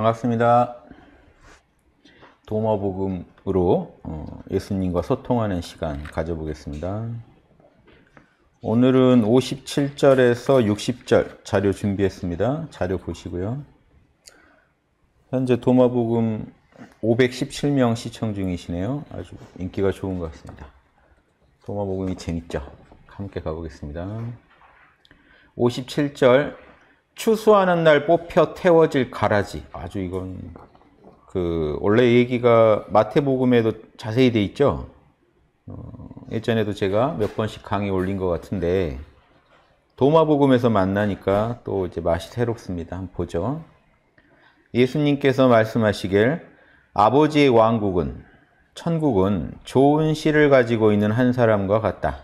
반갑습니다. 도마복음으로 어, 예수님과 소통하는 시간 가져보겠습니다. 오늘은 57절에서 60절 자료 준비했습니다. 자료 보시고요. 현재 도마복음 517명 시청 중이시네요. 아주 인기가 좋은 것 같습니다. 도마복음이 재밌죠? 함께 가보겠습니다. 57절 추수하는 날 뽑혀 태워질 가라지. 아주 이건 그 원래 얘기가 마태복음에도 자세히 돼 있죠. 어, 예전에도 제가 몇 번씩 강의 올린 것 같은데 도마복음에서 만나니까 또 이제 맛이 새롭습니다. 한번 보죠. 예수님께서 말씀하시길 아버지의 왕국은 천국은 좋은 씨를 가지고 있는 한 사람과 같다.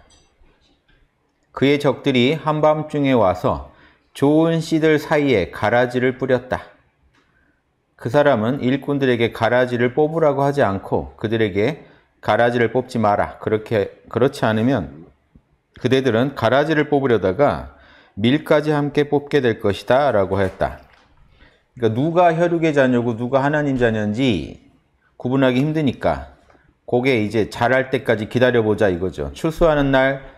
그의 적들이 한밤중에 와서 좋은 씨들 사이에 가라지를 뿌렸다. 그 사람은 일꾼들에게 가라지를 뽑으라고 하지 않고 그들에게 가라지를 뽑지 마라. 그렇게 그렇지 않으면 그대들은 가라지를 뽑으려다가 밀까지 함께 뽑게 될 것이다 라고 했다. 그러니까 누가 혈육의 자녀고 누가 하나님 자녀인지 구분하기 힘드니까 그게 이제 자랄 때까지 기다려보자 이거죠. 출소하는 날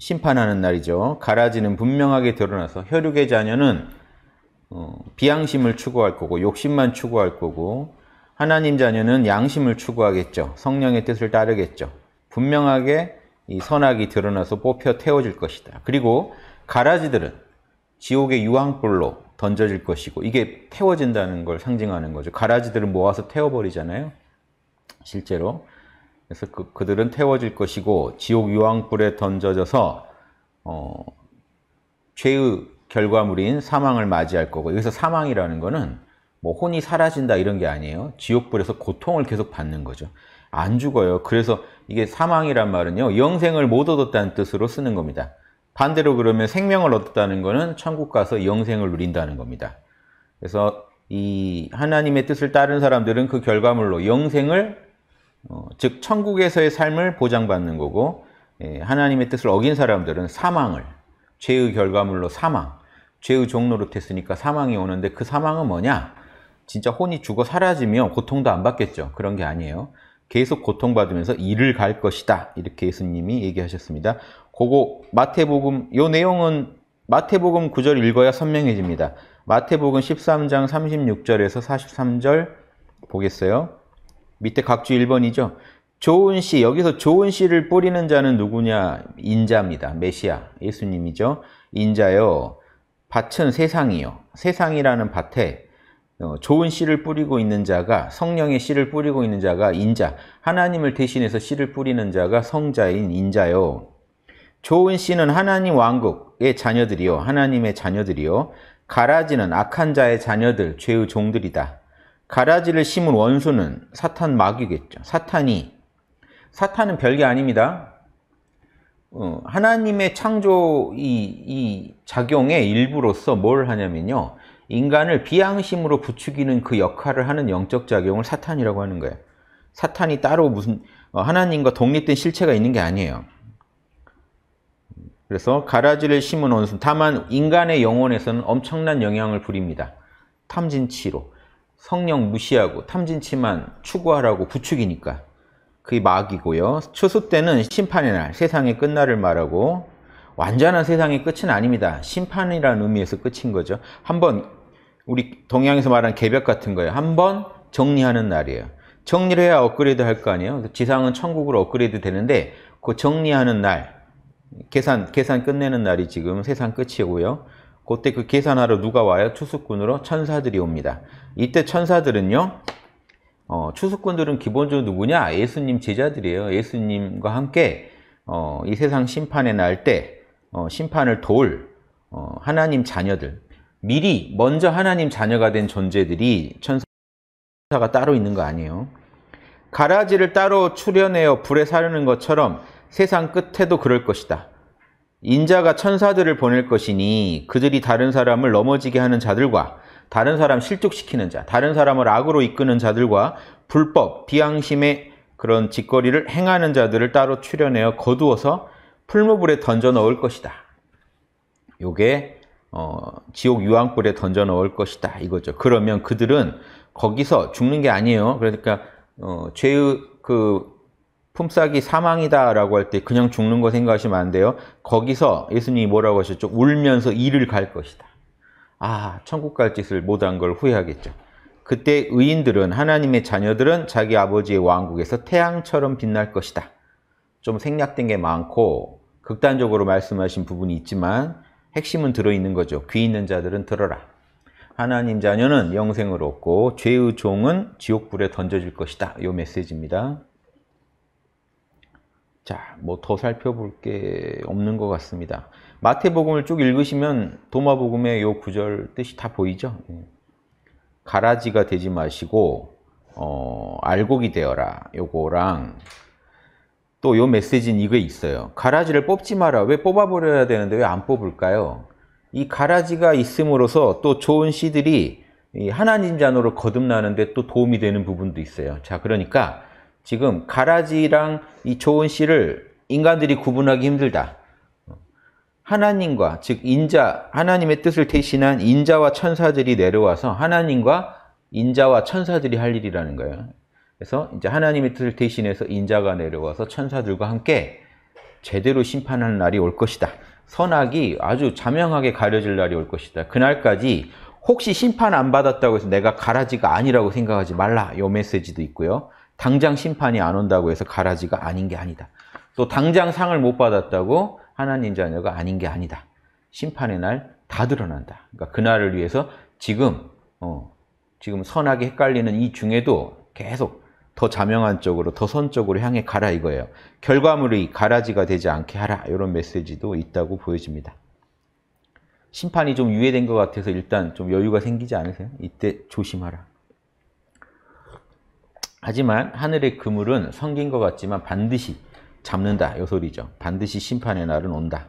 심판하는 날이죠. 가라지는 분명하게 드러나서 혈육의 자녀는 어, 비양심을 추구할 거고 욕심만 추구할 거고 하나님 자녀는 양심을 추구하겠죠. 성령의 뜻을 따르겠죠. 분명하게 이 선악이 드러나서 뽑혀 태워질 것이다. 그리고 가라지들은 지옥의 유황불로 던져질 것이고 이게 태워진다는 걸 상징하는 거죠. 가라지들을 모아서 태워버리잖아요. 실제로 그래서 그, 그들은 태워질 것이고 지옥 유황불에 던져져서 어, 죄의 결과물인 사망을 맞이할 거고 여기서 사망이라는 거는 뭐 혼이 사라진다 이런 게 아니에요. 지옥불에서 고통을 계속 받는 거죠. 안 죽어요. 그래서 이게 사망이란 말은요. 영생을 못 얻었다는 뜻으로 쓰는 겁니다. 반대로 그러면 생명을 얻었다는 거는 천국 가서 영생을 누린다는 겁니다. 그래서 이 하나님의 뜻을 따른 사람들은 그 결과물로 영생을 어, 즉 천국에서의 삶을 보장받는 거고 예, 하나님의 뜻을 어긴 사람들은 사망을 죄의 결과물로 사망 죄의 종로로 했으니까 사망이 오는데 그 사망은 뭐냐 진짜 혼이 죽어 사라지며 고통도 안 받겠죠 그런 게 아니에요 계속 고통받으면서 일을 갈 것이다 이렇게 예수님이 얘기하셨습니다 그거 마태복음 요 내용은 마태복음 9절 읽어야 선명해집니다 마태복음 13장 36절에서 43절 보겠어요 밑에 각주 1번이죠. 좋은 씨, 여기서 좋은 씨를 뿌리는 자는 누구냐? 인자입니다. 메시아, 예수님이죠. 인자요. 밭은 세상이요. 세상이라는 밭에 어, 좋은 씨를 뿌리고 있는 자가 성령의 씨를 뿌리고 있는 자가 인자, 하나님을 대신해서 씨를 뿌리는 자가 성자인 인자요. 좋은 씨는 하나님 왕국의 자녀들이요. 하나님의 자녀들이요. 가라지는 악한 자의 자녀들, 죄의 종들이다. 가라지를 심은 원수는 사탄 마귀겠죠. 사탄이 사탄은 별게 아닙니다. 어, 하나님의 창조 이, 이 작용의 일부로서 뭘 하냐면요. 인간을 비양심으로 부추기는 그 역할을 하는 영적 작용을 사탄이라고 하는 거예요. 사탄이 따로 무슨 어, 하나님과 독립된 실체가 있는 게 아니에요. 그래서 가라지를 심은 원수 는 다만 인간의 영혼에서는 엄청난 영향을 부립니다. 탐진치로 성령 무시하고 탐진치만 추구하라고 부추기니까 그게 마귀고요. 추수 때는 심판의 날, 세상의 끝날을 말하고 완전한 세상의 끝은 아닙니다. 심판이라는 의미에서 끝인 거죠. 한번 우리 동양에서 말하는 개벽 같은 거예요. 한번 정리하는 날이에요. 정리를 해야 업그레이드 할 거 아니에요. 지상은 천국으로 업그레이드 되는데 그 정리하는 날, 계산 계산 끝내는 날이 지금 세상 끝이고요. 그때 그 계산하러 누가 와요? 추수꾼으로 천사들이 옵니다. 이때 천사들은요. 어, 추수꾼들은 기본적으로 누구냐? 예수님 제자들이에요. 예수님과 함께 어, 이 세상 심판에날때 어, 심판을 도울 어, 하나님 자녀들 미리 먼저 하나님 자녀가 된 존재들이 천사가 따로 있는 거 아니에요. 가라지를 따로 출현하여 불에 사르는 것처럼 세상 끝에도 그럴 것이다. 인자가 천사들을 보낼 것이니 그들이 다른 사람을 넘어지게 하는 자들과 다른 사람 실족시키는 자, 다른 사람을 악으로 이끄는 자들과 불법, 비양심의 그런 짓거리를 행하는 자들을 따로 출연하여 거두어서 풀무불에 던져 넣을 것이다. 요게 어, 지옥 유황불에 던져 넣을 것이다 이거죠. 그러면 그들은 거기서 죽는 게 아니에요. 그러니까 어, 죄의 그 품삯이 사망이다라고 할 때 그냥 죽는 거 생각하시면 안 돼요. 거기서 예수님이 뭐라고 하셨죠? 울면서 이를 갈 것이다. 아, 천국 갈 짓을 못한 걸 후회하겠죠. 그때 의인들은 하나님의 자녀들은 자기 아버지의 왕국에서 태양처럼 빛날 것이다. 좀 생략된 게 많고 극단적으로 말씀하신 부분이 있지만 핵심은 들어있는 거죠. 귀 있는 자들은 들어라. 하나님 자녀는 영생을 얻고 죄의 종은 지옥불에 던져질 것이다. 이 메시지입니다. 자, 뭐 더 살펴볼 게 없는 것 같습니다. 마태복음을 쭉 읽으시면 도마복음의 요 구절 뜻이 다 보이죠? 예. 가라지가 되지 마시고 어, 알곡이 되어라 요거랑 또 요 메시지는 이거 있어요. 가라지를 뽑지 마라. 왜 뽑아버려야 되는데 왜 안 뽑을까요? 이 가라지가 있음으로써 또 좋은 씨들이 하나님 자녀로 거듭나는데 또 도움이 되는 부분도 있어요. 자, 그러니까 지금 가라지랑 이 좋은 씨를 인간들이 구분하기 힘들다. 하나님과 즉 인자 하나님의 뜻을 대신한 인자와 천사들이 내려와서 하나님과 인자와 천사들이 할 일이라는 거예요. 그래서 이제 하나님의 뜻을 대신해서 인자가 내려와서 천사들과 함께 제대로 심판하는 날이 올 것이다. 선악이 아주 자명하게 가려질 날이 올 것이다. 그날까지 혹시 심판 안 받았다고 해서 내가 가라지가 아니라고 생각하지 말라. 요 메시지도 있고요. 당장 심판이 안 온다고 해서 가라지가 아닌 게 아니다. 또 당장 상을 못 받았다고 하나님 자녀가 아닌 게 아니다. 심판의 날 다 드러난다. 그러니까 그날을 위해서 지금 어, 지금 선악이 헷갈리는 이 중에도 계속 더 자명한 쪽으로 더 선적으로 향해 가라 이거예요. 결과물이 가라지가 되지 않게 하라 이런 메시지도 있다고 보여집니다. 심판이 좀 유예된 것 같아서 일단 좀 여유가 생기지 않으세요? 이때 조심하라. 하지만 하늘의 그물은 성긴 것 같지만 반드시 잡는다. 요 소리죠. 반드시 심판의 날은 온다.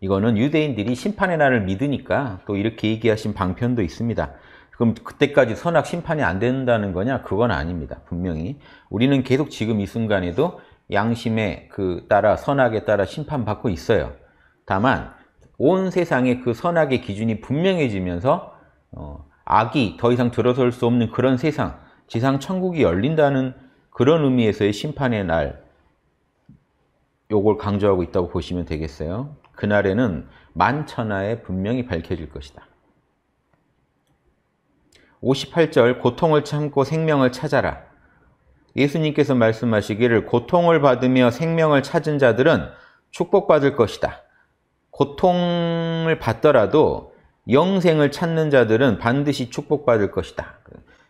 이거는 유대인들이 심판의 날을 믿으니까 또 이렇게 얘기하신 방편도 있습니다. 그럼 그때까지 선악 심판이 안 된다는 거냐? 그건 아닙니다. 분명히. 우리는 계속 지금 이 순간에도 양심에 그 따라 선악에 따라 심판받고 있어요. 다만 온 세상의 그 선악의 기준이 분명해지면서 어, 악이 더 이상 들어설 수 없는 그런 세상, 지상 천국이 열린다는 그런 의미에서의 심판의 날, 요걸 강조하고 있다고 보시면 되겠어요. 그날에는 만천하에 분명히 밝혀질 것이다. 58절 고통을 참고 생명을 찾아라. 예수님께서 말씀하시기를 고통을 받으며 생명을 찾은 자들은 축복받을 것이다. 고통을 받더라도 영생을 찾는 자들은 반드시 축복받을 것이다.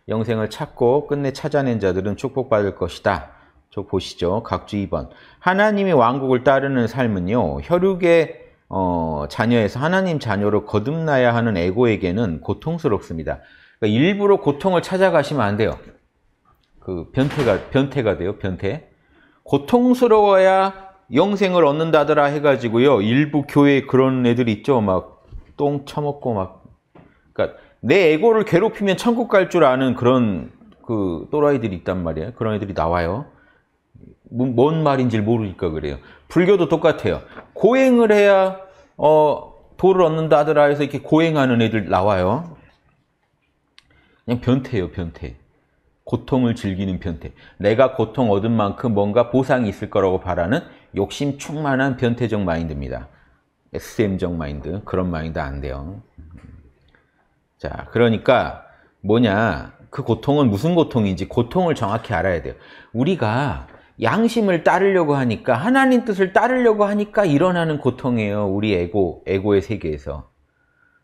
영생을 찾고 끝내 찾아낸 자들은 축복받을 것이다. 저 보시죠. 각주 2번. 하나님의 왕국을 따르는 삶은요. 혈육의 어, 자녀에서 하나님 자녀로 거듭나야 하는 에고에게는 고통스럽습니다. 그러니까 일부러 고통을 찾아가시면 안 돼요. 그 변태가 변태가 돼요. 변태. 고통스러워야 영생을 얻는다더라 해가지고요. 일부 교회 에 그런 애들 있죠. 막똥 처먹고 막 그러니까 내 에고를 괴롭히면 천국 갈 줄 아는 그런 그 또라이들이 있단 말이에요. 그런 애들이 나와요. 뭔 말인지 모르니까 그래요. 불교도 똑같아요. 고행을 해야 어, 도를 얻는다 하더라 해서 이렇게 고행하는 애들 나와요. 그냥 변태예요, 변태. 고통을 즐기는 변태. 내가 고통 얻은 만큼 뭔가 보상이 있을 거라고 바라는 욕심 충만한 변태적 마인드입니다. SM적 마인드 그런 마인드 안 돼요. 자, 그러니까 뭐냐 그 고통은 무슨 고통인지 고통을 정확히 알아야 돼요. 우리가 양심을 따르려고 하니까 하나님 뜻을 따르려고 하니까 일어나는 고통이에요. 우리 에고, 에고의 세계에서.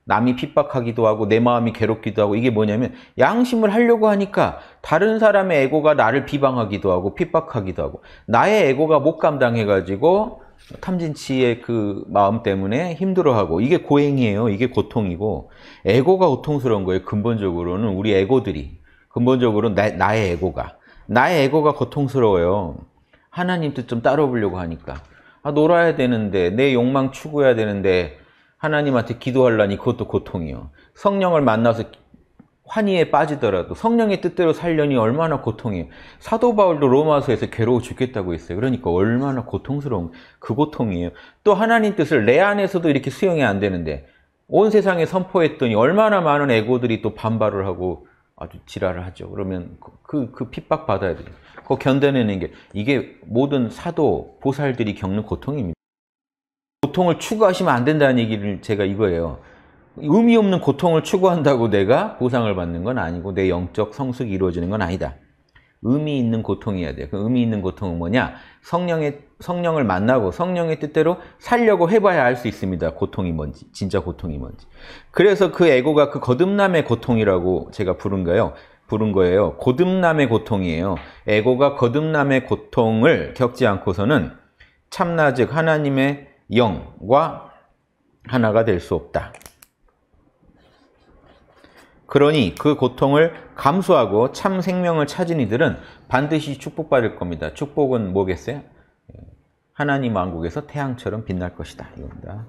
남이 핍박하기도 하고 내 마음이 괴롭기도 하고 이게 뭐냐면 양심을 하려고 하니까 다른 사람의 에고가 나를 비방하기도 하고 핍박하기도 하고 나의 에고가 못 감당해가지고 탐진치의 그 마음 때문에 힘들어하고 이게 고행이에요. 이게 고통이고 에고가 고통스러운 거예요. 근본적으로는 우리 에고들이 근본적으로 나, 나의 에고가 나의 에고가 고통스러워요. 하나님 도좀 따라보려고 하니까 아, 놀아야 되는데 내 욕망 추구해야 되는데 하나님한테 기도하려니 그것도 고통이요. 성령을 만나서 환희에 빠지더라도 성령의 뜻대로 살려니 얼마나 고통이에요. 사도 바울도 로마서에서 괴로워 죽겠다고 했어요. 그러니까 얼마나 고통스러운 그 고통이에요. 또 하나님 뜻을 내 안에서도 이렇게 수용이 안 되는데 온 세상에 선포했더니 얼마나 많은 에고들이 또 반발을 하고 아주 지랄을 하죠. 그러면 그, 그, 그 핍박 받아야 돼요. 그 견뎌내는 게 이게 모든 사도, 보살들이 겪는 고통입니다. 고통을 추구하시면 안 된다는 얘기를 제가 이거예요. 의미 없는 고통을 추구한다고 내가 보상을 받는 건 아니고 내 영적 성숙이 이루어지는 건 아니다. 의미 있는 고통이어야 돼요. 그 의미 있는 고통은 뭐냐? 성령의 성령을 만나고 성령의 뜻대로 살려고 해봐야 알 수 있습니다. 고통이 뭔지, 진짜 고통이 뭔지. 그래서 그 에고가 그 거듭남의 고통이라고 제가 부른 거예요. 부른 거예요. 거듭남의 고통이에요. 에고가 거듭남의 고통을 겪지 않고서는 참나즉 하나님의 영과 하나가 될 수 없다. 그러니 그 고통을 감수하고 참 생명을 찾은 이들은 반드시 축복받을 겁니다. 축복은 뭐겠어요? 하나님 왕국에서 태양처럼 빛날 것이다. 이겁니다.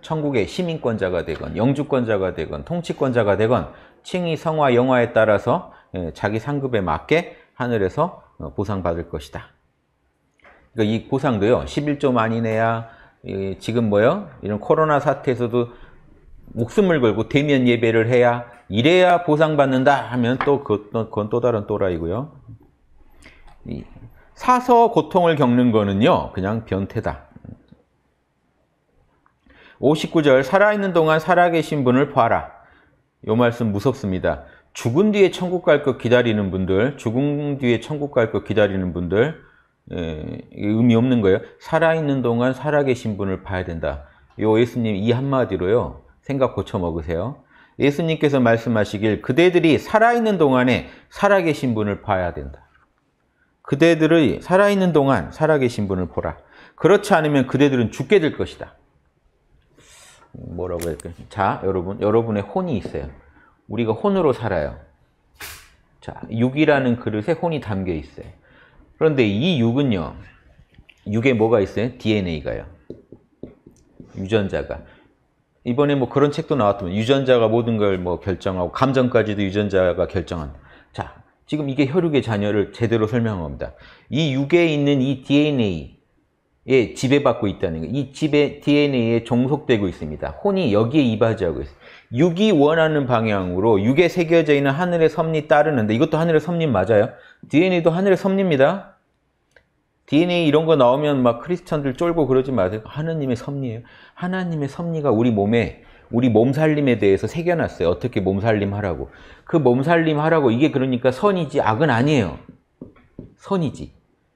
천국의 시민권자가 되건 영주권자가 되건 통치권자가 되건 칭의 성화 영화에 따라서 예, 자기 상급에 맞게 하늘에서 어, 보상받을 것이다. 그러니까 이 보상도요. 11조 만이 내야 지금 뭐요? 이런 코로나 사태에서도 목숨을 걸고 대면 예배를 해야 이래야 보상받는다 하면 또 그, 그건, 또 다른 또라이고요. 사서 고통을 겪는 거는요. 그냥 변태다. 59절 살아있는 동안 살아계신 분을 봐라. 요 말씀 무섭습니다. 죽은 뒤에 천국 갈 것 기다리는 분들, 죽은 뒤에 천국 갈 것 기다리는 분들 예, 의미 없는 거예요. 살아있는 동안 살아계신 분을 봐야 된다. 요 예수님 이 한마디로요. 생각 고쳐 먹으세요. 예수님께서 말씀하시길 그대들이 살아있는 동안에 살아계신 분을 봐야 된다. 그대들의 살아있는 동안 살아계신 분을 보라. 그렇지 않으면 그대들은 죽게 될 것이다. 뭐라고 할까요? 자, 여러분, 여러분의 혼이 있어요. 우리가 혼으로 살아요. 자, 육이라는 그릇에 혼이 담겨 있어요. 그런데 이 육은요, 육에 뭐가 있어요? DNA가요. 유전자가. 이번에 뭐 그런 책도 나왔더만 유전자가 모든 걸 뭐 결정하고 감정까지도 유전자가 결정한다. 자, 지금 이게 혈육의 자녀를 제대로 설명한 겁니다. 이 육에 있는 이 DNA에 지배받고 있다는 거. 이 지배 DNA에 종속되고 있습니다. 혼이 여기에 이바지하고 있어요. 육이 원하는 방향으로 육에 새겨져 있는 하늘의 섭리 따르는데 이것도 하늘의 섭리 맞아요. DNA도 하늘의 섭리입니다. DNA 이런 거 나오면 막 크리스천들 쫄고 그러지 마세요. 하나님의 섭리예요. 하나님의 섭리가 우리 몸에 우리 몸살림에 대해서 새겨놨어요. 어떻게 몸살림 하라고. 그 몸살림 하라고 이게 그러니까 선이지 악은 아니에요. 선이지.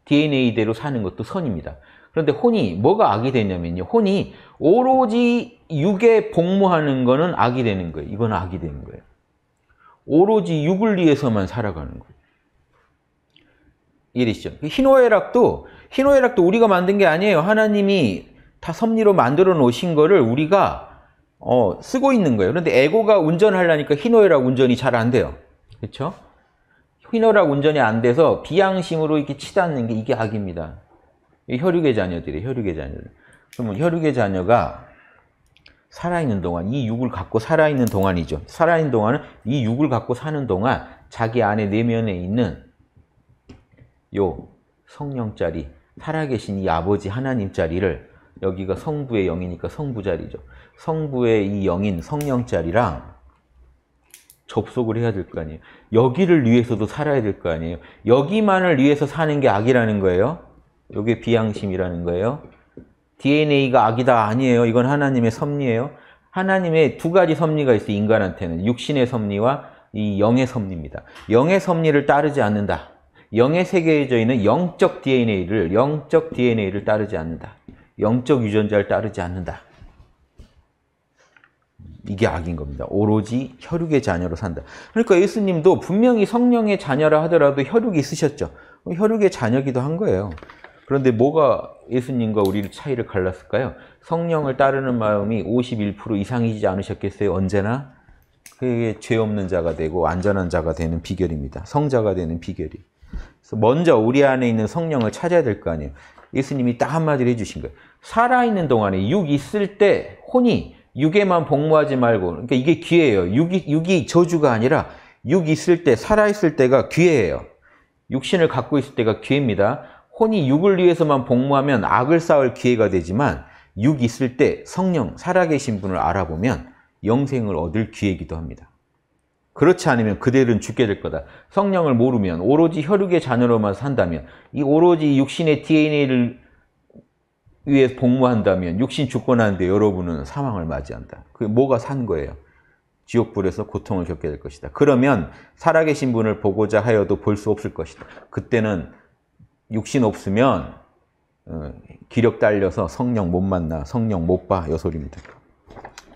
DNA대로 사는 것도 선입니다. 그런데 혼이 뭐가 악이 되냐면요. 혼이 오로지 육에 복무하는 거는 악이 되는 거예요. 이건 악이 되는 거예요. 오로지 육을 위해서만 살아가는 거예요. 이해되시죠? 희노애락도 희노애락도 우리가 만든 게 아니에요. 하나님이 다 섭리로 만들어 놓으신 거를 우리가 어, 쓰고 있는 거예요. 그런데 에고가 운전하려니까 희노애락 운전이 잘 안 돼요. 그렇죠? 희노애락 운전이 안 돼서 비양심으로 이렇게 치닫는 게 이게 악입니다. 혈육의 자녀들이에요. 혈육의 자녀들. 그러면 혈육의 자녀가 살아있는 동안 이 육을 갖고 살아있는 동안이죠. 살아있는 동안은 이 육을 갖고 사는 동안 자기 안에 내면에 있는 요 성령 자리, 살아계신 이 아버지 하나님 자리를 여기가 성부의 영이니까 성부 자리죠. 성부의 이 영인 성령 자리랑 접속을 해야 될 거 아니에요. 여기를 위해서도 살아야 될 거 아니에요. 여기만을 위해서 사는 게 악이라는 거예요. 이게 비양심이라는 거예요. DNA가 악이다 아니에요. 이건 하나님의 섭리예요. 하나님의 두 가지 섭리가 있어 인간한테는 육신의 섭리와 이 영의 섭리입니다. 영의 섭리를 따르지 않는다. 영의 세계에 있는 영적 DNA를 영적 DNA를 따르지 않는다. 영적 유전자를 따르지 않는다. 이게 악인 겁니다. 오로지 혈육의 자녀로 산다. 그러니까 예수님도 분명히 성령의 자녀라 하더라도 혈육이 있으셨죠. 혈육의 자녀기도 한 거예요. 그런데 뭐가 예수님과 우리를 차이를 갈랐을까요? 성령을 따르는 마음이 51% 이상이지 않으셨겠어요? 언제나? 그게 죄 없는 자가 되고 안전한 자가 되는 비결입니다. 성자가 되는 비결이. 그래서 먼저 우리 안에 있는 성령을 찾아야 될 거 아니에요. 예수님이 딱 한마디를 해주신 거예요. 살아있는 동안에 육 있을 때 혼이 육에만 복무하지 말고 그러니까 이게 기예요 육이, 육이 저주가 아니라 육 있을 때 살아있을 때가 기예요 육신을 갖고 있을 때가 기입니다 혼이 육을 위해서만 복무하면 악을 쌓을 기회가 되지만 육 있을 때 성령 살아계신 분을 알아보면 영생을 얻을 기회이기도 합니다. 그렇지 않으면 그들은 죽게 될 거다. 성령을 모르면 오로지 혈육의 자녀로만 산다면 이 오로지 육신의 DNA를 위해 복무한다면 육신 죽고나는데 여러분은 사망을 맞이한다. 그게 뭐가 산 거예요? 지옥불에서 고통을 겪게 될 것이다. 그러면 살아계신 분을 보고자 하여도 볼 수 없을 것이다. 그때는 육신 없으면 어, 기력 딸려서 성령 못 만나, 성령 못 봐, 여 소리입니다.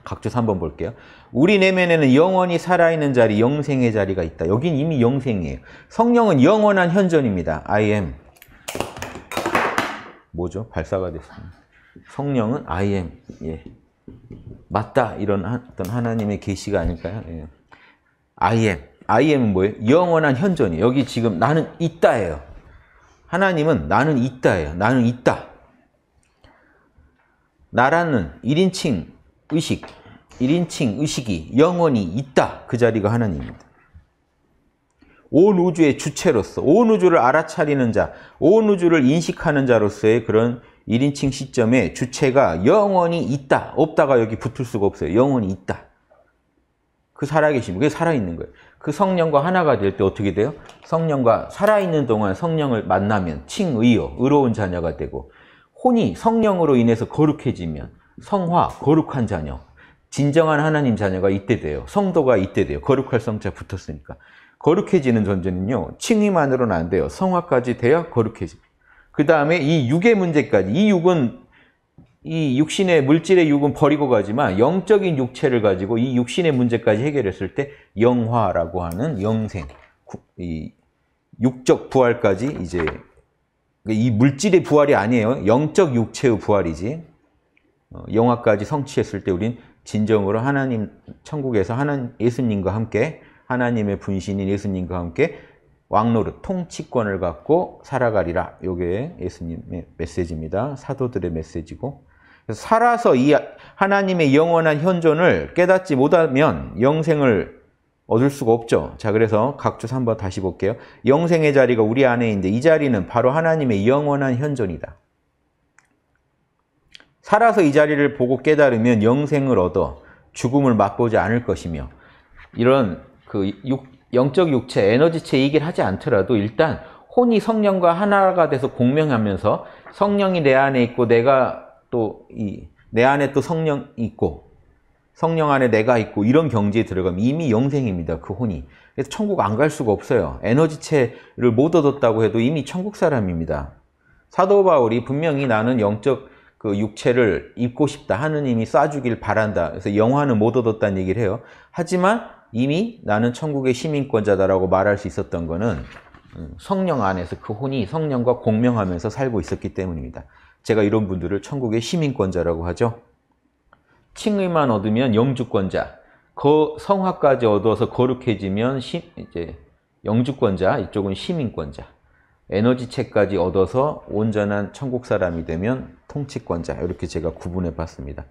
각주사 한번 볼게요. 우리 내면에는 영원히 살아있는 자리, 영생의 자리가 있다. 여긴 이미 영생이에요. 성령은 영원한 현존입니다. I am. 뭐죠? 발사가 됐습니다. 성령은 I am. 예. 맞다. 이런 어떤 하나님의 계시가 아닐까요? 예. I am. I am은 뭐예요? 영원한 현존이에요. 여기 지금 나는 있다예요. 하나님은 나는 있다예요. 나는 있다. 나라는 1인칭 의식, 1인칭 의식이 영원히 있다. 그 자리가 하나님입니다. 온 우주의 주체로서, 온 우주를 알아차리는 자, 온 우주를 인식하는 자로서의 그런 1인칭 시점에 주체가 영원히 있다. 없다가 여기 붙을 수가 없어요. 영원히 있다. 그 살아계심, 그게 살아있는 거예요. 그 성령과 하나가 될 때 어떻게 돼요? 성령과 살아있는 동안 성령을 만나면 칭의요, 의로운 자녀가 되고 혼이 성령으로 인해서 거룩해지면 성화, 거룩한 자녀, 진정한 하나님 자녀가 이때 돼요. 성도가 이때 돼요. 거룩할 성자 붙었으니까. 거룩해지는 존재는요. 칭의만으로는 안 돼요. 성화까지 돼야 거룩해집니다. 그 다음에 이 육의 문제까지. 이 육은 이 육신의 물질의 육은 버리고 가지만 영적인 육체를 가지고 이 육신의 문제까지 해결했을 때 영화라고 하는 영생, 이 육적 부활까지 이제 그러니까 이 물질의 부활이 아니에요. 영적 육체의 부활이지. 어, 영화까지 성취했을 때 우린 진정으로 하나님 천국에서 하나님 예수님과 함께 하나님의 분신인 예수님과 함께 왕노릇 통치권을 갖고 살아가리라. 요게 예수님의 메시지입니다. 사도들의 메시지고 살아서 이 하나님의 영원한 현존을 깨닫지 못하면 영생을 얻을 수가 없죠. 자, 그래서 각주 한번 다시 볼게요. 영생의 자리가 우리 안에 있는데 이 자리는 바로 하나님의 영원한 현존이다. 살아서 이 자리를 보고 깨달으면 영생을 얻어 죽음을 맛보지 않을 것이며 이런 그 육, 영적 육체, 에너지체 얘기를 하지 않더라도 일단 혼이 성령과 하나가 돼서 공명하면서 성령이 내 안에 있고 내가 또 이 내 안에 또 성령 있고 성령 안에 내가 있고 이런 경지에 들어가면 이미 영생입니다. 그 혼이. 그래서 천국 안 갈 수가 없어요. 에너지체를 못 얻었다고 해도 이미 천국 사람입니다. 사도 바울이 분명히 나는 영적 그 육체를 입고 싶다. 하느님이 쏴주길 바란다. 그래서 영화는 못 얻었다는 얘기를 해요. 하지만 이미 나는 천국의 시민권자다라고 말할 수 있었던 거는 음, 성령 안에서 그 혼이 성령과 공명하면서 살고 있었기 때문입니다. 제가 이런 분들을 천국의 시민권자라고 하죠. 칭의만 얻으면 영주권자, 그 성화까지 얻어서 거룩해지면 시, 이제 영주권자, 이쪽은 시민권자. 에너지책까지 얻어서 온전한 천국 사람이 되면 통치권자 이렇게 제가 구분해 봤습니다.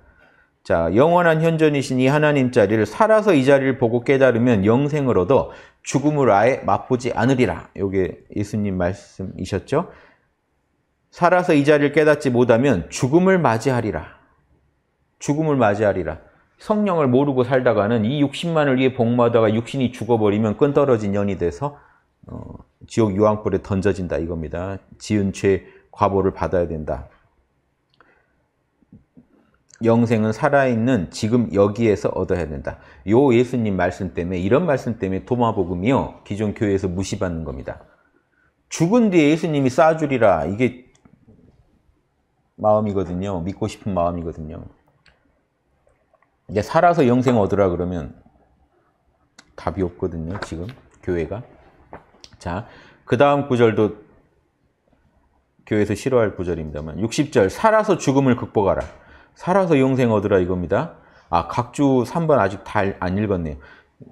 자, 영원한 현존이신 이 하나님 자리를 살아서 이 자리를 보고 깨달으면 영생을 얻어 죽음을 아예 맛보지 않으리라. 이게 예수님 말씀이셨죠? 살아서 이 자리를 깨닫지 못하면 죽음을 맞이하리라. 죽음을 맞이하리라. 성령을 모르고 살다가는 이 육신만을 위해 복마다가 육신이 죽어버리면 끈 떨어진 연이 돼서 어, 지옥 유황불에 던져진다 이겁니다. 지은 죄 과보를 받아야 된다. 영생은 살아있는 지금 여기에서 얻어야 된다. 요 예수님 말씀 때문에 이런 말씀 때문에 도마복음이요 기존 교회에서 무시받는 겁니다. 죽은 뒤에 예수님이 쌓주리라 이게 마음이거든요. 믿고 싶은 마음이거든요. 이제 살아서 영생 얻으라 그러면 답이 없거든요. 지금 교회가. 자, 그 다음 구절도 교회에서 싫어할 구절입니다만 60절 살아서 죽음을 극복하라. 살아서 영생 얻으라 이겁니다. 아, 각주 3번 아직 다 안 읽었네요.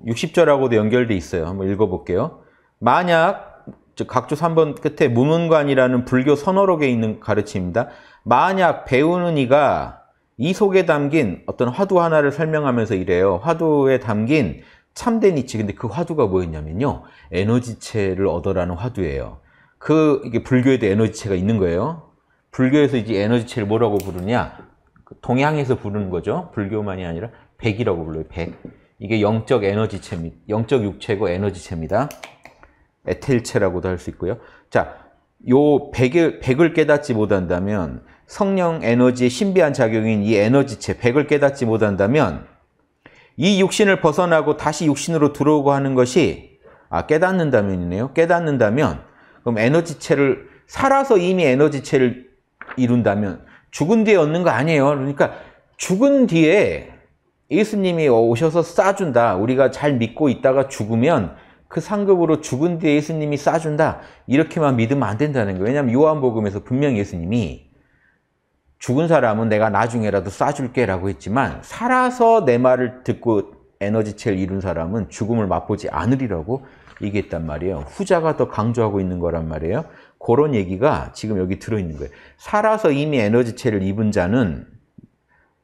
60절하고도 연결돼 있어요. 한번 읽어볼게요. 만약 각주 3번 끝에 무문관이라는 불교 선어록에 있는 가르침입니다. 만약 배우는 이가 이 속에 담긴 어떤 화두 하나를 설명하면서 이래요. 화두에 담긴 참된 이치 근데 그 화두가 뭐였냐면요 에너지체를 얻어라는 화두예요 그 이게 불교에도 에너지체가 있는 거예요 불교에서 이제 에너지체를 뭐라고 부르냐 그 동양에서 부르는 거죠 불교만이 아니라 백이라고 불러요 백 이게 영적 에너지체입니다 영적 육체고 에너지체입니다 에텔체라고도 할 수 있고요 자요 백을, 백을 깨닫지 못한다면 성령 에너지의 신비한 작용인 이 에너지체 백을 깨닫지 못한다면 이 육신을 벗어나고 다시 육신으로 들어오고 하는 것이 아, 깨닫는다면이네요. 깨닫는다면 그럼 에너지체를 살아서 이미 에너지체를 이룬다면 죽은 뒤에 얻는 거 아니에요. 그러니까 죽은 뒤에 예수님이 오셔서 싸준다. 우리가 잘 믿고 있다가 죽으면 그 상급으로 죽은 뒤에 예수님이 싸준다. 이렇게만 믿으면 안 된다는 거예요. 왜냐하면 요한복음에서 분명 예수님이 죽은 사람은 내가 나중에라도 쏴줄게 라고 했지만 살아서 내 말을 듣고 에너지체를 이룬 사람은 죽음을 맛보지 않으리라고 얘기했단 말이에요. 후자가 더 강조하고 있는 거란 말이에요. 그런 얘기가 지금 여기 들어있는 거예요. 살아서 이미 에너지체를 입은 자는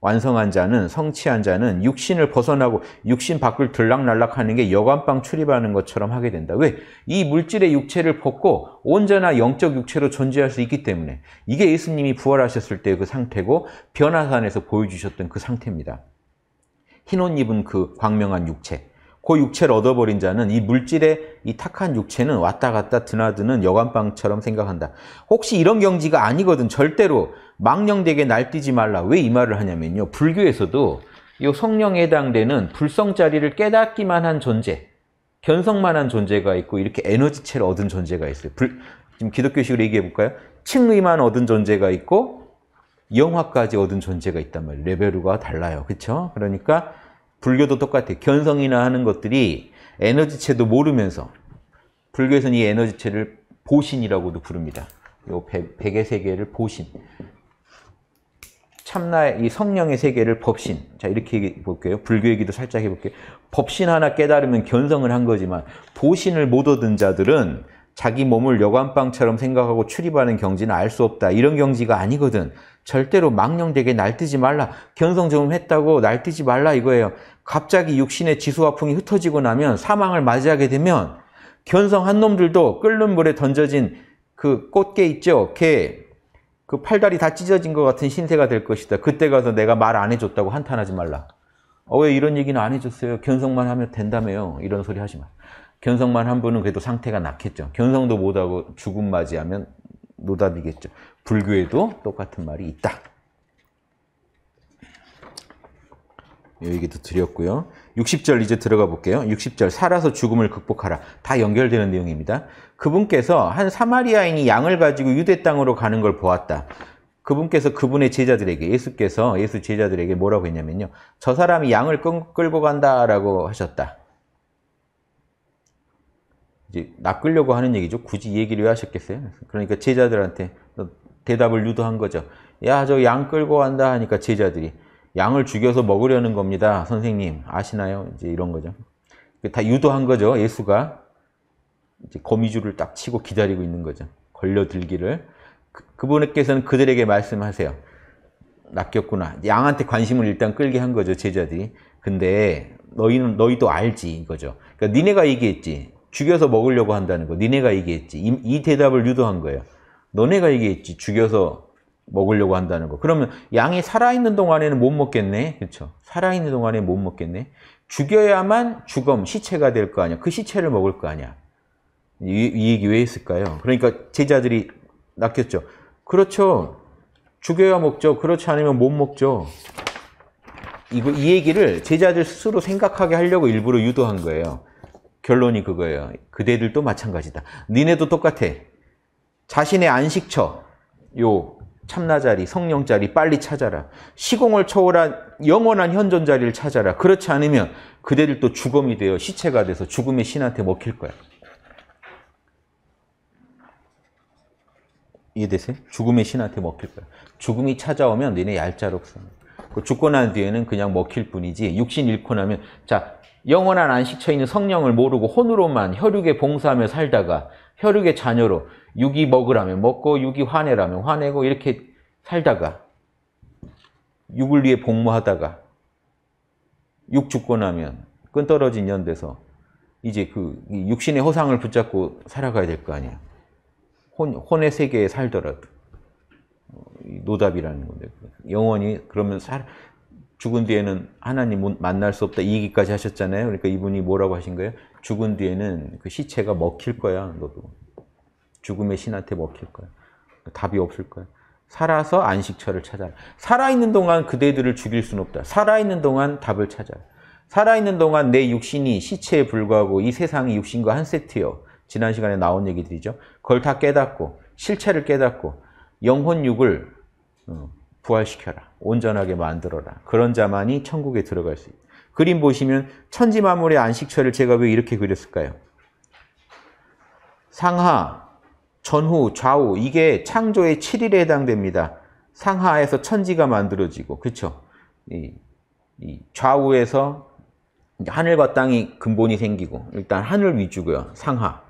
완성한 자는 성취한 자는 육신을 벗어나고 육신 밖을 들락날락하는 게 여관방 출입하는 것처럼 하게 된다. 왜? 이 물질의 육체를 벗고 온전한 영적 육체로 존재할 수 있기 때문에 이게 예수님이 부활하셨을 때의그 상태고 변화산에서 보여주셨던 그 상태입니다. 흰 옷 입은 그 광명한 육체. 그 육체를 얻어버린 자는 이 물질의 이 탁한 육체는 왔다 갔다 드나드는 여관방처럼 생각한다. 혹시 이런 경지가 아니거든. 절대로 망령되게 날뛰지 말라. 왜 이 말을 하냐면요. 불교에서도 이 성령에 해당되는 불성자리를 깨닫기만 한 존재, 견성만 한 존재가 있고 이렇게 에너지체를 얻은 존재가 있어요. 불, 지금 기독교식으로 얘기해 볼까요? 칭의만 얻은 존재가 있고 영화까지 얻은 존재가 있단 말이에요. 레벨루가 달라요. 그렇죠? 그러니까 불교도 똑같아요. 견성이나 하는 것들이 에너지체도 모르면서 불교에서는 이 에너지체를 보신이라고도 부릅니다. 이 백의 세계를 보신. 참나의 이 성령의 세계를 법신. 자, 이렇게 볼게요. 불교 얘기도 살짝 해볼게요. 법신 하나 깨달으면 견성을 한 거지만, 보신을 못 얻은 자들은 자기 몸을 여관방처럼 생각하고 출입하는 경지는 알 수 없다. 이런 경지가 아니거든. 절대로 망령되게 날뛰지 말라. 견성 좀 했다고 날뛰지 말라 이거예요. 갑자기 육신의 지수화풍이 흩어지고 나면 사망을 맞이하게 되면 견성한 놈들도 끓는 물에 던져진 그 꽃게 있죠. 게그 팔다리 다 찢어진 것 같은 신세가 될 것이다. 그때 가서 내가 말 안 해줬다고 한탄하지 말라. 어, 왜 이런 얘기는 안 해줬어요? 견성만 하면 된다며요. 이런 소리 하지 마. 견성만 한 분은 그래도 상태가 낫겠죠. 견성도 못하고 죽음 맞이하면 노답이겠죠. 불교에도 똑같은 말이 있다. 얘기도 드렸고요. 60절 이제 들어가 볼게요. 60절 살아서 죽음을 극복하라. 다 연결되는 내용입니다. 그분께서 한 사마리아인이 양을 가지고 유대 땅으로 가는 걸 보았다. 그분께서 그분의 제자들에게 예수께서 예수 제자들에게 뭐라고 했냐면요. 저 사람이 양을 끌고 간다라고 하셨다. 이제 낚으려고 하는 얘기죠. 굳이 얘기를 왜 하셨겠어요? 그러니까 제자들한테 대답을 유도한 거죠. 야, 저 양 끌고 간다 하니까 제자들이 양을 죽여서 먹으려는 겁니다. 선생님 아시나요? 이제 이런 거죠. 그 다 유도한 거죠. 예수가 이제 거미줄을 딱 치고 기다리고 있는 거죠. 걸려들기를 그, 분께서는 그들에게 말씀하세요. 낚였구나. 양한테 관심을 일단 끌게 한 거죠 제자들이. 근데 너희는 너희도 알지 이거죠. 그러니까 니네가 얘기했지. 죽여서 먹으려고 한다는 거. 니네가 얘기했지. 이, 이 대답을 유도한 거예요. 너네가 얘기했지. 죽여서 먹으려고 한다는 거. 그러면 양이 살아있는 동안에는 못 먹겠네. 그렇죠? 살아있는 동안에 못 먹겠네. 죽여야만 죽음, 시체가 될 거 아니야. 그 시체를 먹을 거 아니야. 이, 이 얘기 왜 했을까요? 그러니까 제자들이 낚였죠. 그렇죠. 죽여야 먹죠. 그렇지 않으면 못 먹죠. 이거, 이 얘기를 제자들 스스로 생각하게 하려고 일부러 유도한 거예요. 결론이 그거예요. 그대들도 마찬가지다. 니네도 똑같아. 자신의 안식처, 요 참나자리, 성령자리 빨리 찾아라. 시공을 초월한 영원한 현존자리를 찾아라. 그렇지 않으면 그대들 또 죽음이 되어 시체가 돼서 죽음의 신한테 먹힐 거야. 이해되세요? 죽음의 신한테 먹힐 거야. 죽음이 찾아오면 너네 얄짤 없어. 그 죽고 난 뒤에는 그냥 먹힐 뿐이지 육신 잃고 나면 자 영원한 안식처에 있는 성령을 모르고 혼으로만 혈육에 봉사하며 살다가 혈육의 자녀로 육이 먹으라면 먹고 육이 화내라면 화내고 이렇게 살다가 육을 위해 복무하다가 육 죽고 나면 끈 떨어진 연대서 이제 그 육신의 허상을 붙잡고 살아가야 될 거 아니야. 혼, 혼의 세계에 살더라도 노답이라는 건데 영원히 그러면 살, 죽은 뒤에는 하나님 만날 수 없다 이 얘기까지 하셨잖아요. 그러니까 이분이 뭐라고 하신 거예요? 죽은 뒤에는 그 시체가 먹힐 거야, 너도. 죽음의 신한테 먹힐 거야. 답이 없을 거야. 살아서 안식처를 찾아 살아있는 동안 그대들을 죽일 수 없다. 살아있는 동안 답을 찾아 살아있는 동안 내 육신이 시체에 불과하고 이 세상이 육신과 한 세트요. 지난 시간에 나온 얘기들이죠. 그걸 다 깨닫고 실체를 깨닫고 영혼 육을 어, 부활시켜라. 온전하게 만들어라. 그런 자만이 천국에 들어갈 수 있다. 그림 보시면 천지 만물의 안식처를 제가 왜 이렇게 그렸을까요? 상하, 전후, 좌우 이게 창조의 7일에 해당됩니다. 상하에서 천지가 만들어지고 그렇죠? 이, 이 좌우에서 하늘과 땅이 근본이 생기고 일단 하늘 위주고요. 상하.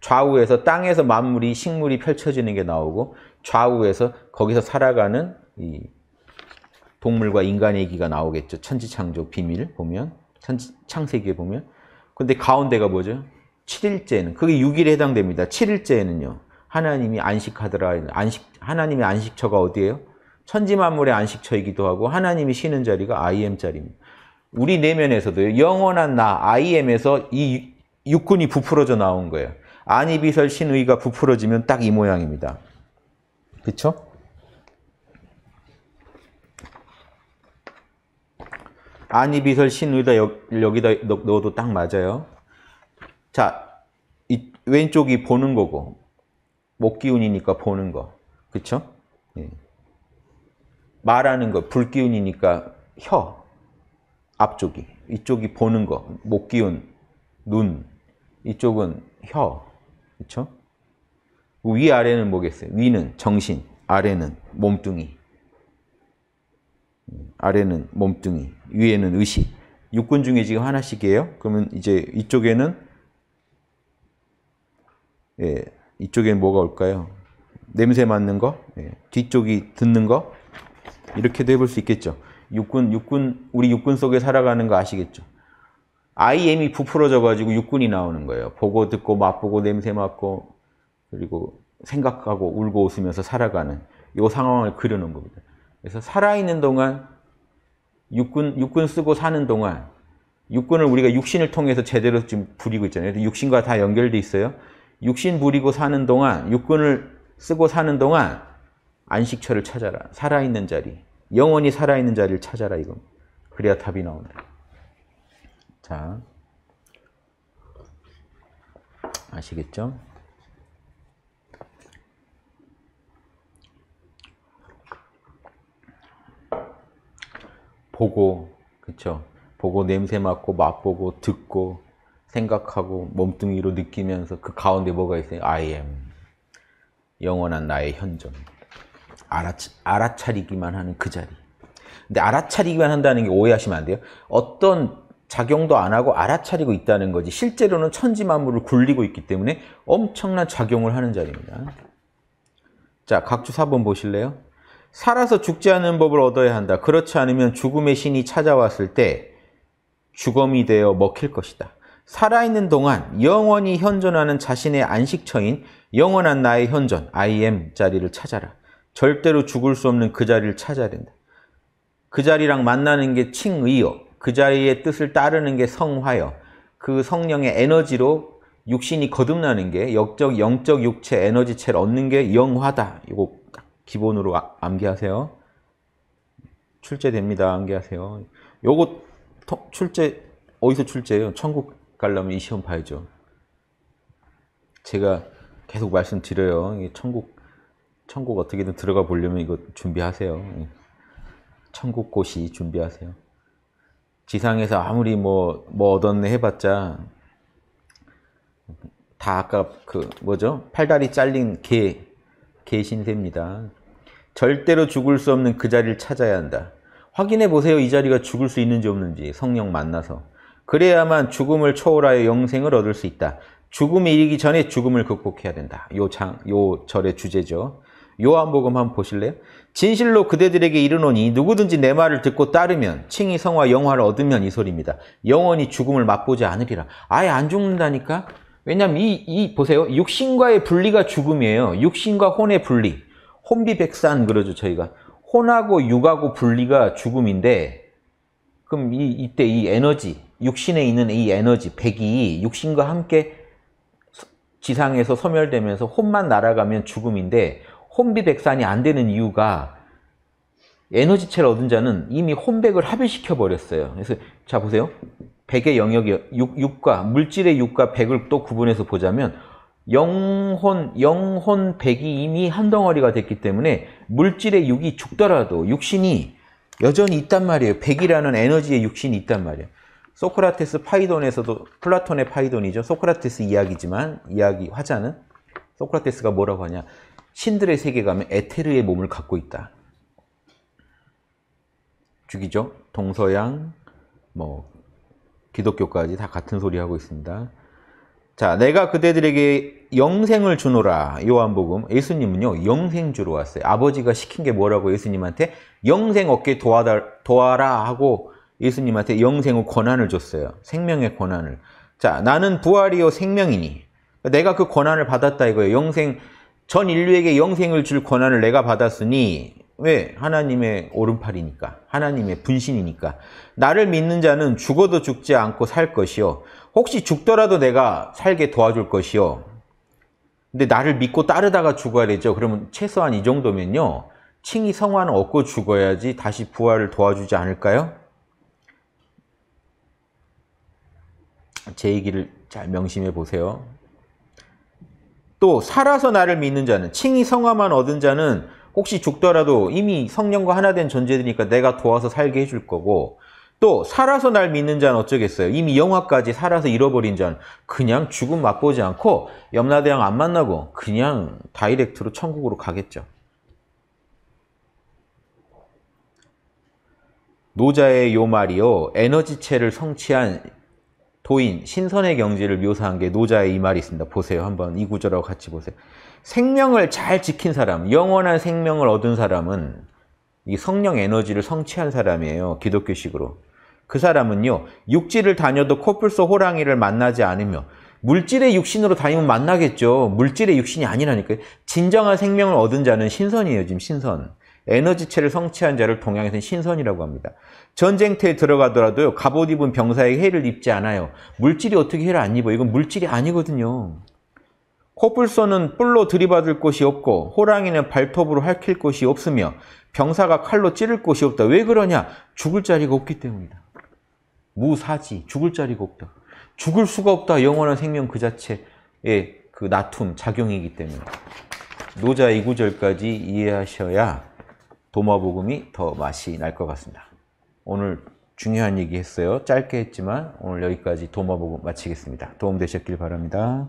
좌우에서 땅에서 만물이 식물이 펼쳐지는 게 나오고 좌우에서 거기서 살아가는 이 동물과 인간의 얘기가 나오겠죠. 천지창조 비밀 보면 천지, 창세기에 보면 근데 가운데가 뭐죠? 7일째는 그게 6일에 해당됩니다. 7일째에는요. 하나님이 안식하더라. 안식 하나님의 안식처가 어디예요? 천지 만물의 안식처이기도 하고 하나님이 쉬는 자리가 IM 자리입니다. 우리 내면에서도 영원한 나 IM에서 이 육군이 부풀어져 나온 거예요. 안이비설 신의가 부풀어지면 딱 이 모양입니다. 그렇죠? 아니 비설 신의다 여기다 넣어도 딱 맞아요. 자, 이 왼쪽이 보는 거고 목기운이니까 보는 거. 그쵸? 예. 말하는 거, 불기운이니까 혀, 앞쪽이. 이쪽이 보는 거, 목기운, 눈. 이쪽은 혀, 그쵸? 위아래는 뭐겠어요? 위는 정신, 아래는 몸뚱이. 아래는 몸뚱이, 위에는 의식. 육군 중에 지금 하나씩이에요. 그러면 이제 이쪽에는 예, 이쪽에는 뭐가 올까요? 냄새 맡는 거, 예, 뒤쪽이 듣는 거 이렇게도 해볼 수 있겠죠. 육군, 육군, 우리 육군 속에 살아가는 거 아시겠죠? IM이 부풀어져 가지고 육군이 나오는 거예요. 보고 듣고 맛보고 냄새 맡고 그리고 생각하고 울고 웃으면서 살아가는 이 상황을 그려놓은 겁니다. 그래서 살아있는 동안 육군, 육군 쓰고 사는 동안 육군을 우리가 육신을 통해서 제대로 지금 부리고 있잖아요. 육신과 다 연결돼 있어요. 육신 부리고 사는 동안 육군을 쓰고 사는 동안 안식처를 찾아라. 살아있는 자리. 영원히 살아있는 자리를 찾아라 이거 그래야 답이 나온다. 자. 아시겠죠? 보고 그쵸 보고 냄새 맡고 맛보고 듣고 생각하고 몸뚱이로 느끼면서 그 가운데 뭐가 있어요? I am 영원한 나의 현존 알아차, 알아차리기만 하는 그 자리 근데 알아차리기만 한다는 게 오해하시면 안 돼요 어떤 작용도 안 하고 알아차리고 있다는 거지 실제로는 천지만물을 굴리고 있기 때문에 엄청난 작용을 하는 자리입니다 자 각주 4번 보실래요? 살아서 죽지 않는 법을 얻어야 한다. 그렇지 않으면 죽음의 신이 찾아왔을 때죽음이 되어 먹힐 것이다. 살아있는 동안 영원히 현존하는 자신의 안식처인 영원한 나의 현존, I am 자리를 찾아라. 절대로 죽을 수 없는 그 자리를 찾아야 된다. 그 자리랑 만나는 게칭의요그 자리의 뜻을 따르는 게성화요그 성령의 에너지로 육신이 거듭나는 게 역적, 영적 육체 에너지체를 얻는 게 영화다. 이거 기본으로 아, 암기하세요. 출제됩니다. 암기하세요. 요거 토, 출제 어디서 출제해요 천국 가려면 이 시험 봐야죠. 제가 계속 말씀드려요. 천국 천국 어떻게든 들어가 보려면 이거 준비하세요. 예. 천국 고이 준비하세요. 지상에서 아무리 뭐, 뭐 얻었네 해봤자 다 아까 그 뭐죠? 팔다리 잘린 개 계신됩니다. 절대로 죽을 수 없는 그 자리를 찾아야 한다. 확인해 보세요. 이 자리가 죽을 수 있는지 없는지 성령 만나서. 그래야만 죽음을 초월하여 영생을 얻을 수 있다. 죽음이 이르기 전에 죽음을 극복해야 된다. 요 장, 요 절의 주제죠. 요한복음 한번 보실래요? 진실로 그대들에게 이르노니 누구든지 내 말을 듣고 따르면 칭이 성화 영화를 얻으면 이 소리입니다. 영원히 죽음을 맛보지 않으리라. 아예 안 죽는다니까? 왜냐면 이, 이 보세요. 육신과의 분리가 죽음이에요. 육신과 혼의 분리. 혼비백산 그러죠 저희가. 혼하고 육하고 분리가 죽음인데 그럼 이, 이때 이 에너지, 육신에 있는 이 에너지, 백이 육신과 함께 지상에서 소멸되면서 혼만 날아가면 죽음인데 혼비백산이 안 되는 이유가 에너지체를 얻은 자는 이미 혼백을 합의시켜 버렸어요. 그래서 자 보세요. 백의 영역이 육, 육과 물질의 육과 백을 또 구분해서 보자면 영혼 영혼 백이 이미 한 덩어리가 됐기 때문에 물질의 육이 죽더라도 육신이 여전히 있단 말이에요. 백이라는 에너지의 육신이 있단 말이에요. 소크라테스 파이돈에서도 플라톤의 파이돈이죠. 소크라테스 이야기지만 이야기 화자는 소크라테스가 뭐라고 하냐? 신들의 세계감에 에테르의 몸을 갖고 있다. 죽이죠. 동서양, 뭐 기독교까지 다 같은 소리 하고 있습니다. 자, 내가 그대들에게 영생을 주노라. 요한복음. 예수님은요, 영생 주러 왔어요. 아버지가 시킨 게 뭐라고 예수님한테 영생 얻게 도와달, 도와라 하고 예수님한테 영생의 권한을 줬어요. 생명의 권한을. 자, 나는 부활이요 생명이니. 내가 그 권한을 받았다 이거예요. 영생, 전 인류에게 영생을 줄 권한을 내가 받았으니 왜? 하나님의 오른팔이니까. 하나님의 분신이니까. 나를 믿는 자는 죽어도 죽지 않고 살 것이요. 혹시 죽더라도 내가 살게 도와줄 것이요. 근데 나를 믿고 따르다가 죽어야 되죠. 그러면 최소한 이 정도면요. 칭이 성화는 얻고 죽어야지 다시 부활을 도와주지 않을까요? 제 얘기를 잘 명심해 보세요. 또 살아서 나를 믿는 자는 칭이 성화만 얻은 자는 혹시 죽더라도 이미 성령과 하나 된 존재들이니까 내가 도와서 살게 해줄 거고 또 살아서 날 믿는 자는 어쩌겠어요. 이미 영화까지 살아서 잃어버린 자는 그냥 죽음 맛보지 않고 염라대왕 안 만나고 그냥 다이렉트로 천국으로 가겠죠. 노자의 요 말이요. 에너지체를 성취한 도인, 신선의 경지를 묘사한 게 노자의 이 말이 있습니다. 보세요. 한번 이 구절하고 같이 보세요. 생명을 잘 지킨 사람, 영원한 생명을 얻은 사람은 이 성령 에너지를 성취한 사람이에요. 기독교식으로. 그 사람은요. 육지를 다녀도 코뿔소 호랑이를 만나지 않으며 물질의 육신으로 다니면 만나겠죠. 물질의 육신이 아니라니까요. 진정한 생명을 얻은 자는 신선이에요. 지금 신선. 에너지체를 성취한 자를 동양에서는 신선이라고 합니다. 전쟁터에 들어가더라도요. 갑옷 입은 병사에게 해를 입지 않아요. 물질이 어떻게 해를 안 입어? 이건 물질이 아니거든요. 코뿔소는 뿔로 들이받을 곳이 없고 호랑이는 발톱으로 핥힐 곳이 없으며 병사가 칼로 찌를 곳이 없다. 왜 그러냐? 죽을 자리가 없기 때문이다. 무사지, 죽을 자리가 없다. 죽을 수가 없다. 영원한 생명 그 자체의 그 나툼, 작용이기 때문에. 노자 2구절까지 이해하셔야 도마복음이 더 맛이 날 것 같습니다. 오늘 중요한 얘기 했어요. 짧게 했지만 오늘 여기까지 도마복음 마치겠습니다. 도움 되셨길 바랍니다.